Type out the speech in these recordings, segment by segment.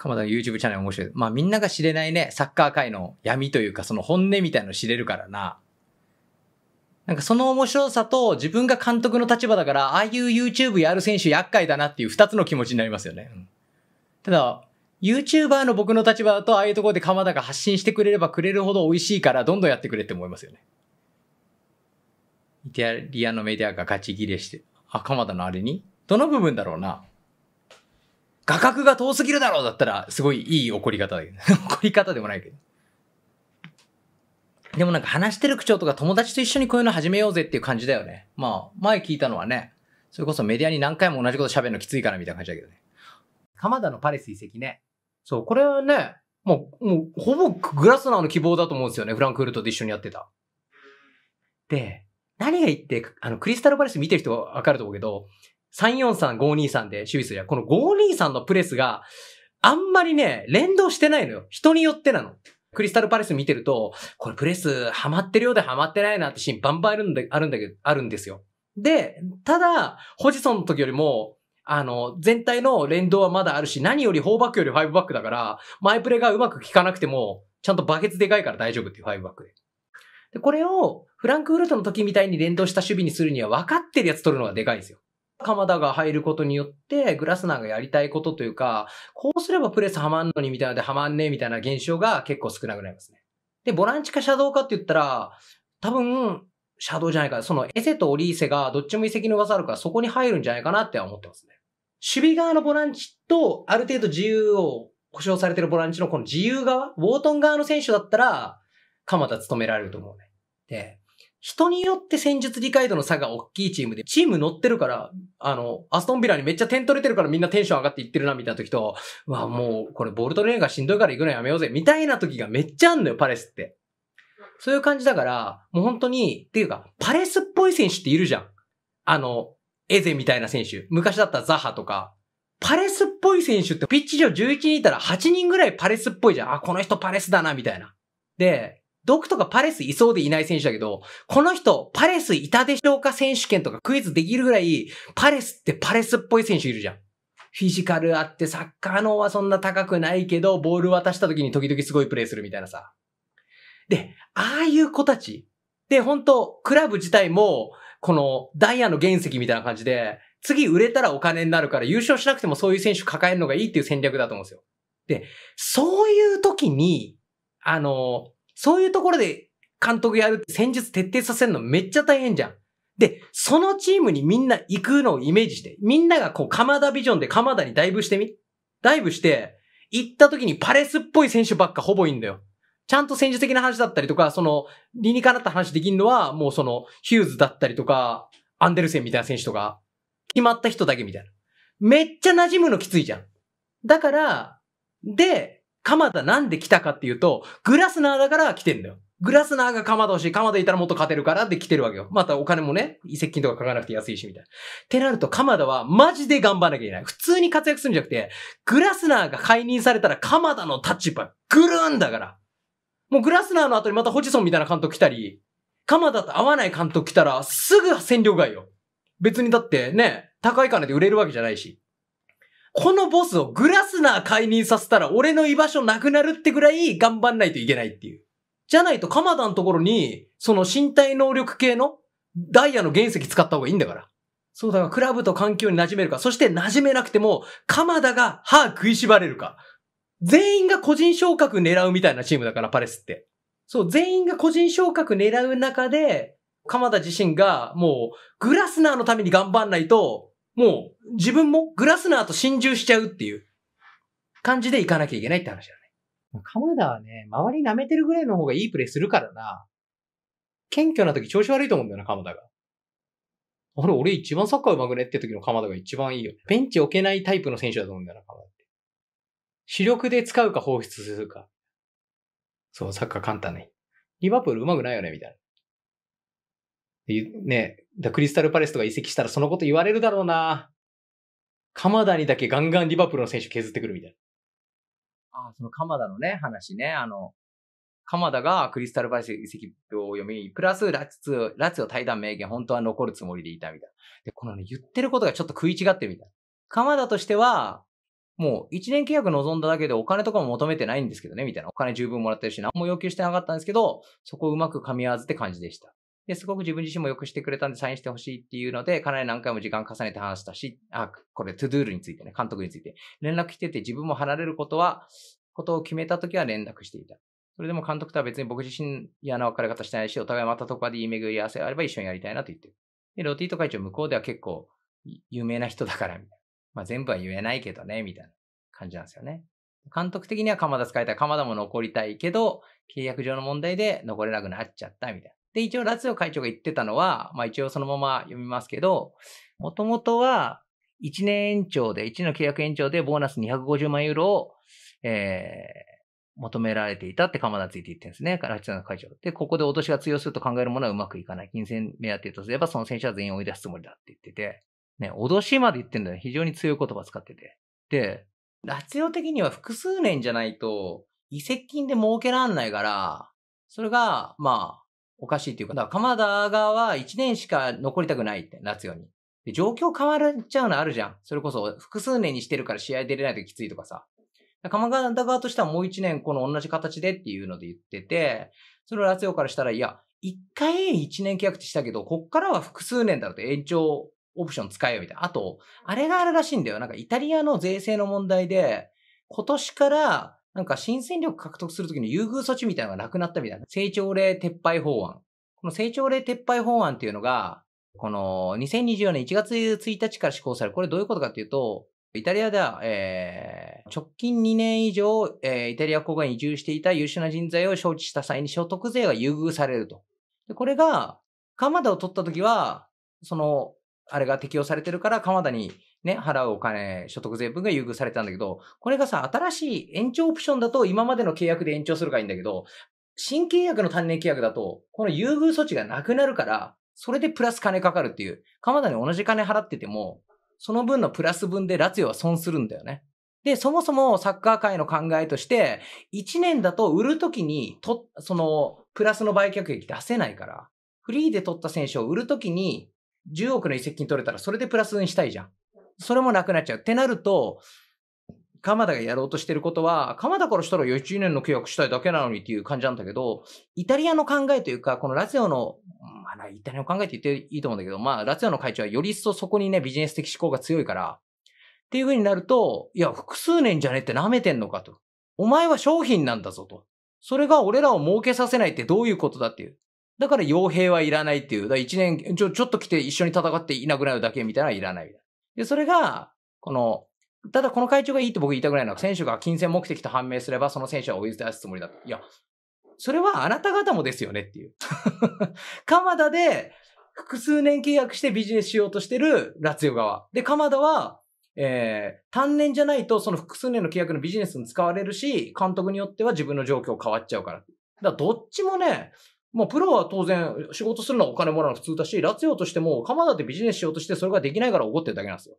鎌田の YouTube チャンネル面白い。まあみんなが知れないね、サッカー界の闇というかその本音みたいの知れるからな。なんかその面白さと自分が監督の立場だから、ああいう YouTube やる選手厄介だなっていう二つの気持ちになりますよね。うん、ただ、YouTuber の僕の立場だと、ああいうところで鎌田が発信してくれればくれるほど美味しいから、どんどんやってくれって思いますよね。イタリアのメディアがガチギレして、あ、鎌田のあれにどの部分だろうな画角が遠すぎるだろうだったら、すごいいい怒り方だけど。怒り方でもないけど。でもなんか話してる口調とか友達と一緒にこういうの始めようぜっていう感じだよね。まあ、前聞いたのはね、それこそメディアに何回も同じこと喋るのきついからみたいな感じだけどね。鎌田のパレス遺跡ね。そう、これはね、もう、もう、ほぼグラスナーの希望だと思うんですよね。フランクフルトで一緒にやってた。で、何が言って、あの、クリスタルパレス見てる人はわかると思うけど、343-523で守備するや、この523のプレスが、あんまりね、連動してないのよ。人によってなの。クリスタルパレス見てると、これプレスハマってるようでハマってないなってシーンバンバンあるんだ、あるんだけど、あるんですよ。で、ただ、ホジソンの時よりも、あの、全体の連動はまだあるし、何より4バックより5バックだから、前プレがうまく効かなくても、ちゃんとバケツでかいから大丈夫っていう5バックで。で、これをフランクフルトの時みたいに連動した守備にするには分かってるやつ取るのがでかいんですよ。鎌田が入ることによって、グラスナーがやりたいことというか、こうすればプレスはまんのにみたいなではまんねえみたいな現象が結構少なくなりますね。で、ボランチかシャドウかって言ったら、多分、シャドウじゃないか、そのエセとオリーセがどっちも遺跡の噂あるからそこに入るんじゃないかなって思ってますね。守備側のボランチと、ある程度自由を保障されてるボランチのこの自由側、ウォートン側の選手だったら、鎌田務められると思うね。で、人によって戦術理解度の差が大きいチームで、チーム乗ってるから、あの、アストンビラにめっちゃ点取れてるからみんなテンション上がっていってるなみたいな時と、うわ、もうこれボルトレーンがしんどいから行くのやめようぜみたいな時がめっちゃあんのよ、パレスって。そういう感じだから、もう本当に、っていうか、パレスっぽい選手っているじゃん。あの、エゼみたいな選手。昔だったらザハとか。パレスっぽい選手ってピッチ上11人いたら8人ぐらいパレスっぽいじゃん。あ、この人パレスだな、みたいな。で、ドクとかパレスいそうでいない選手だけど、この人、パレスいたでしょうか選手権とかクイズできるぐらい、パレスってパレスっぽい選手いるじゃん。フィジカルあって、サッカーのはそんな高くないけど、ボール渡した時に時々すごいプレイするみたいなさ。で、ああいう子たち。で、本当クラブ自体も、このダイヤの原石みたいな感じで、次売れたらお金になるから優勝しなくてもそういう選手抱えるのがいいっていう戦略だと思うんですよ。で、そういう時に、あの、そういうところで監督やるって戦術徹底させるのめっちゃ大変じゃん。で、そのチームにみんな行くのをイメージして、みんながこう、鎌田ビジョンで鎌田にダイブしてみダイブして、行った時にパレスっぽい選手ばっかほぼいいんだよ。ちゃんと戦術的な話だったりとか、その、理にかなった話できるのは、もうその、ヒューズだったりとか、アンデルセンみたいな選手とか、決まった人だけみたいな。めっちゃ馴染むのきついじゃん。だから、で、鎌田なんで来たかっていうと、グラスナーだから来てんだよ。グラスナーが鎌田欲しい。鎌田いたらもっと勝てるからって来てるわけよ。またお金もね、移籍金とかかかなくて安いしみたいな。ってなると鎌田はマジで頑張らなきゃいけない。普通に活躍するんじゃなくて、グラスナーが解任されたら鎌田の立場ぐるんだから。もうグラスナーの後にまたホジソンみたいな監督来たり、鎌田と合わない監督来たらすぐ占領外よ。別にだってね、高い金で売れるわけじゃないし。このボスをグラスナー解任させたら俺の居場所なくなるってぐらい頑張んないといけないっていう。じゃないと鎌田のところに、その身体能力系のダイヤの原石使った方がいいんだから。そうだからクラブと環境に馴染めるか、そして馴染めなくても、鎌田が歯食いしばれるか。全員が個人昇格狙うみたいなチームだから、パレスって。そう、全員が個人昇格狙う中で、鎌田自身がもう、グラスナーのために頑張んないと、もう自分もグラスナーと心中しちゃうっていう感じでいかなきゃいけないって話だね。鎌田はね、周り舐めてるぐらいの方がいいプレイするからな。謙虚な時調子悪いと思うんだよな、鎌田が。あれ、俺一番サッカー上手くねって時の鎌田が一番いいよ。ベンチ置けないタイプの選手だと思うんだよな、鎌田って。主力で使うか放出するか。そう、サッカー簡単ね。リバプール上手くないよね、みたいな。ね、クリスタルパレスとか移籍したらそのこと言われるだろうな。鎌田にだけガンガンリバプールの選手削ってくるみたいな。ああ、その鎌田のね、話ね。あの、鎌田がクリスタルパレス移籍を読み、プラスラツ、ラツを対談名言、本当は残るつもりでいたみたいな。で、このね、言ってることがちょっと食い違ってるみたいな。鎌田としては、もう1年契約望んだだけでお金とかも求めてないんですけどね、みたいな。お金十分もらってるし、何も要求してなかったんですけど、そこをうまく噛み合わずって感じでした。で、すごく自分自身も良くしてくれたんでサインしてほしいっていうので、かなり何回も時間重ねて話したし、あ、これ、トゥドゥールについてね、監督について。連絡来てて自分も離れることは、ことを決めた時は連絡していた。それでも監督とは別に僕自身嫌な別れ方してないし、お互いまたどこかでいい巡り合わせがあれば一緒にやりたいなと言ってる。で、ロティート会長向こうでは結構有名な人だから、みたいな。まあ全部は言えないけどね、みたいな感じなんですよね。監督的には鎌田使いたい。鎌田も残りたいけど、契約上の問題で残れなくなっちゃった、みたいな。で、一応ラツヨ会長が言ってたのは、まあ一応そのまま読みますけど、もともとは1年延長で、1年の契約延長でボーナス250万ユーロを、えー、求められていたって鎌田ついて言ってるんですね。ラツヨの会長。で、ここで脅しが通用すると考えるものはうまくいかない。金銭目当てとすれば、その選手は全員追い出すつもりだって言ってて、ね、脅しまで言ってんだよ。非常に強い言葉使ってて。で、ラツヨ的には複数年じゃないと、移籍金で儲けらんないから、それが、まあ、おかしいっていうか、だから鎌田側は1年しか残りたくないって、夏よに。で、状況変わっちゃうのあるじゃん。それこそ複数年にしてるから試合出れないときついとかさ。鎌田側としてはもう1年この同じ形でっていうので言ってて、それを夏用からしたら、いや、1回1年契約したけど、こっからは複数年だろて延長オプション使えよみたいな。あと、あれがあるらしいんだよ。なんかイタリアの税制の問題で、今年からなんか新戦力獲得するときの優遇措置みたいなのがなくなったみたいな。成長令撤廃法案。この成長令撤廃法案っていうのが、この2024年1月1日から施行される。これどういうことかっていうと、イタリアでは、えー、直近2年以上、えー、イタリア国外に移住していた優秀な人材を招致した際に所得税が優遇されると。でこれが、カマダを取ったときは、その、あれが適用されてるから、鎌田にね、払うお金、所得税分が優遇されたんだけど、これがさ、新しい延長オプションだと今までの契約で延長するからいいんだけど、新契約の単年契約だと、この優遇措置がなくなるから、それでプラス金かかるっていう、鎌田に同じ金払ってても、その分のプラス分でラツヨは損するんだよね。で、そもそもサッカー界の考えとして、1年だと売るときにと、その、プラスの売却益出せないから、フリーで取った選手を売るときに10億の移籍金取れたらそれでプラスにしたいじゃん。それもなくなっちゃう。ってなると、鎌田がやろうとしてることは、鎌田からしたら40年の契約したいだけなのにっていう感じなんだけど、イタリアの考えというか、このラツィオの、まあ、イタリアの考えって言っていいと思うんだけど、まあ、ラツィオの会長はより一層そこにね、ビジネス的思考が強いから、っていう風になると、いや、複数年じゃねって舐めてんのかと。お前は商品なんだぞと。それが俺らを儲けさせないってどういうことだっていう。だから傭兵はいらないっていう。だ1年ちょ、ちょっと来て一緒に戦っていなくなるだけみたいなのはいらないで、それが、この、ただこの会長がいいと僕言いたくないのは、選手が金銭目的と判明すれば、その選手は追い出すつもりだと。いや、それはあなた方もですよねっていう。鎌田で複数年契約してビジネスしようとしてるラツヨ側。で、鎌田は、えー、単年じゃないとその複数年の契約のビジネスに使われるし、監督によっては自分の状況変わっちゃうから。だからどっちもね、まあ、プロは当然、仕事するのはお金もらうのは普通だし、ラツヨとしても、鎌田ってビジネスしようとして、それができないから怒ってるだけなんですよ。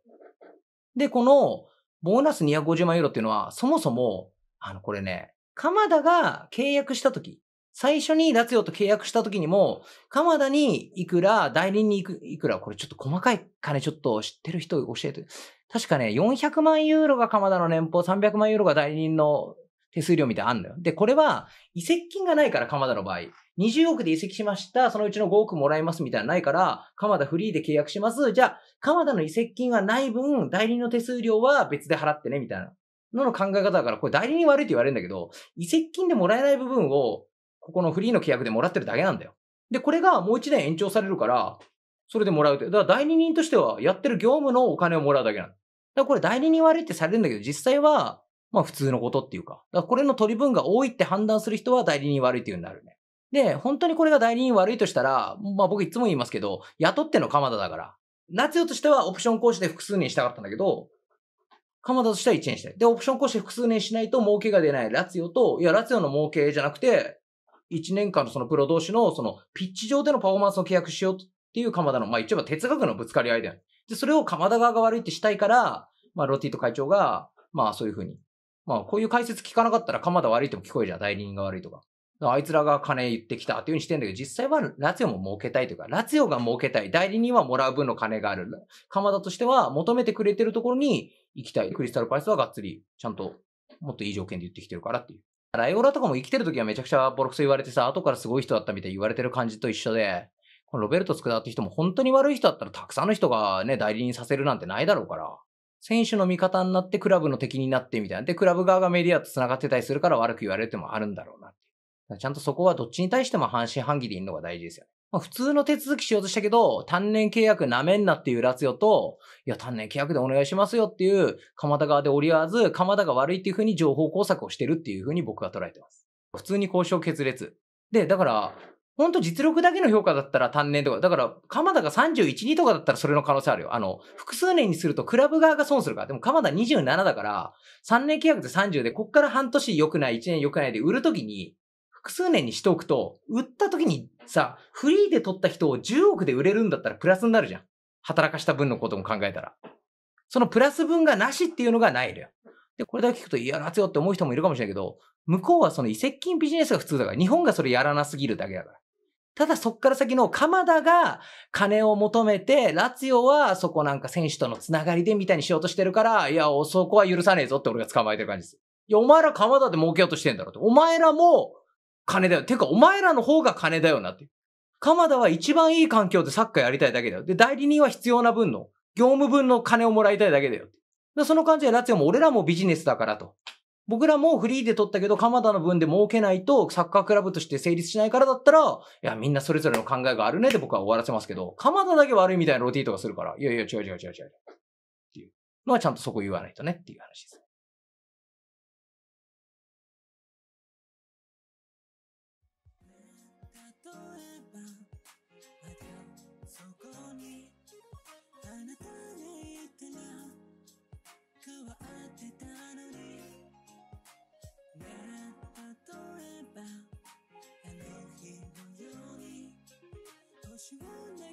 で、この、ボーナス250万ユーロっていうのは、そもそも、あの、これね、鎌田が契約した時、最初にラツヨと契約した時にも、鎌田にいくら、代理にいくいくら、これちょっと細かい金ちょっと知ってる人教えて。確かね、400万ユーロが鎌田の年俸、300万ユーロが代理人の手数料みたいあんのよ。で、これは、移籍金がないから、鎌田の場合。20億で移籍しました。そのうちの5億もらいますみたいなのないから、鎌田フリーで契約します。じゃあ、鎌田の移籍金はない分、代理の手数料は別で払ってね、みたいな。のの考え方だから、これ代理に悪いって言われるんだけど、移籍金でもらえない部分を、ここのフリーの契約でもらってるだけなんだよ。で、これがもう一年延長されるから、それでもらうと。だから代理人としては、やってる業務のお金をもらうだけなの。だからこれ代理人悪いってされるんだけど、実際は、まあ普通のことっていうか。だからこれの取り分が多いって判断する人は代理人悪いっていうようになるね。で、本当にこれが代理人悪いとしたら、まあ僕いつも言いますけど、雇っての鎌田だから。ラツとしてはオプション講師で複数年したかったんだけど、鎌田としては1年したい。で、オプション講師で複数年しないと儲けが出ないラツヨと、いや、ラツヨの儲けじゃなくて、1年間のそのプロ同士のそのピッチ上でのパフォーマンスを契約しようっていう鎌田の、まあ一応哲学のぶつかり合いだよね。で、それを鎌田側が悪いってしたいから、まあロティと会長が、まあそういうふうにまあ、こういう解説聞かなかったら鎌田悪いとも聞こえるじゃん、代理人が悪いとか。あいつらが金言ってきたっていうふうにしてんだけど、実際はラツヨも儲けたいというか、ラツヨが儲けたい。代理人はもらう分の金がある。鎌田としては求めてくれてるところに行きたい。クリスタルパレスはがっつり、ちゃんともっといい条件で言ってきてるからっていう。ライオラとかも生きてる時はめちゃくちゃボロクソ言われてさ、後からすごい人だったみたいに言われてる感じと一緒で、このロベルト・スクダって人も本当に悪い人だったらたくさんの人がね、代理人させるなんてないだろうから。選手の味方になってクラブの敵になってみたいな。で、クラブ側がメディアと繋がってたりするから悪く言われてもあるんだろうなちゃんとそこはどっちに対しても半信半疑でいるのが大事ですよね。まあ、普通の手続きしようとしたけど、単年契約なめんなっていうラツヨと、いや、単年契約でお願いしますよっていう、鎌田側で折り合わず、鎌田が悪いっていうふうに情報工作をしてるっていうふうに僕は捉えてます。普通に交渉決裂。で、だから、ほんと実力だけの評価だったら単年とか、だから、鎌田が31、2とかだったらそれの可能性あるよ。あの、複数年にするとクラブ側が損するから。でも鎌田27だから、3年契約で30で、こっから半年良くない、1年良くないで売るときに、複数年にしておくと、売ったときにさ、フリーで取った人を10億で売れるんだったらプラスになるじゃん。働かした分のことも考えたら。そのプラス分がなしっていうのがないよ。で、これだけ聞くと、いや、夏よって思う人もいるかもしれないけど、向こうはその移籍金ビジネスが普通だから、日本がそれやらなすぎるだけだから。ただそこから先の鎌田が金を求めて、ラツィオはそこなんか選手とのつながりでみたいにしようとしてるから、いや、そこは許さねえぞって俺が捕まえてる感じです。いや、お前ら鎌田で儲けようとしてんだろって。お前らも金だよ。てか、お前らの方が金だよなって。鎌田は一番いい環境でサッカーやりたいだけだよ。で、代理人は必要な分の、業務分の金をもらいたいだけだよ。その感じでラツィオも俺らもビジネスだからと。僕らもフリーで撮ったけど、鎌田の分で儲けないと、サッカークラブとして成立しないからだったら、いや、みんなそれぞれの考えがあるねで僕は終わらせますけど、鎌田だけ悪いみたいなロティーとかするから、いやいや、違う違う違う違う。っていうまあ、ちゃんとそこ言わないとねっていう話です。what you want